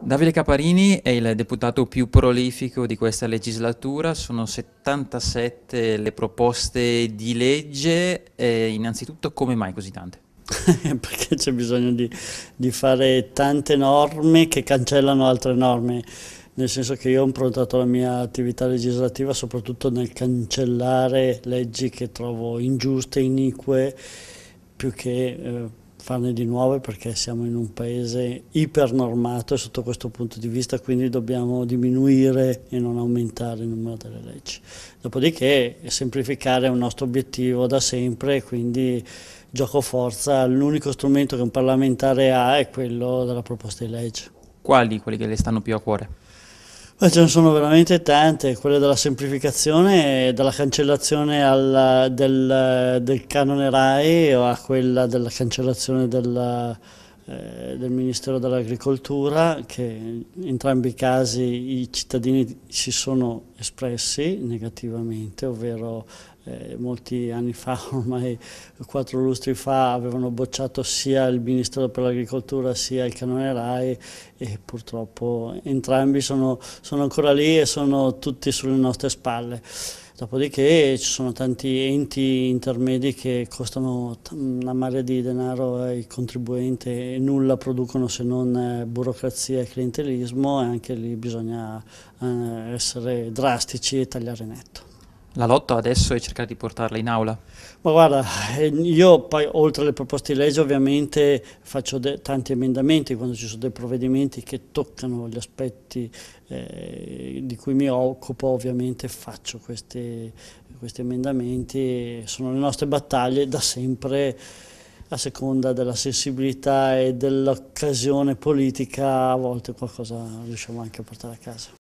Davide Caparini è il deputato più prolifico di questa legislatura, sono 77 le proposte di legge, e innanzitutto come mai così tante? Perché c'è bisogno di, di, fare tante norme che cancellano altre norme, nel senso che io ho improntato la mia attività legislativa soprattutto nel cancellare leggi che trovo ingiuste, inique, più che... Eh, farne di nuove perché siamo in un paese ipernormato sotto questo punto di vista, quindi dobbiamo diminuire e non aumentare il numero delle leggi. Dopodiché semplificare è un nostro obiettivo da sempre, quindi gioco forza, l'unico strumento che un parlamentare ha è quello della proposta di legge. Quali quelli che le stanno più a cuore? Beh, ce ne sono veramente tante, quelle della semplificazione, dalla cancellazione alla, del, del canone RAI a quella della cancellazione della eh, del Ministero dell'Agricoltura che in entrambi i casi i cittadini si sono espressi negativamente, ovvero eh, molti anni fa, ormai quattro lustri fa, avevano bocciato sia il Ministero per l'Agricoltura sia il Canone RAI e purtroppo entrambi sono, sono ancora lì e sono tutti sulle nostre spalle. Dopodiché ci sono tanti enti intermedi che costano una marea di denaro ai contribuenti e nulla producono se non eh, burocrazia e clientelismo e anche lì bisogna eh, essere drastici e tagliare netto. La lotta adesso è cercare di portarla in aula? Ma guarda, eh, io poi oltre alle proposte di legge ovviamente faccio tanti emendamenti quando ci sono dei provvedimenti che toccano gli aspetti eh, di cui mi occupo ovviamente faccio questi, questi emendamenti, sono le nostre battaglie da sempre a seconda della sensibilità e dell'occasione politica a volte qualcosa riusciamo anche a portare a casa.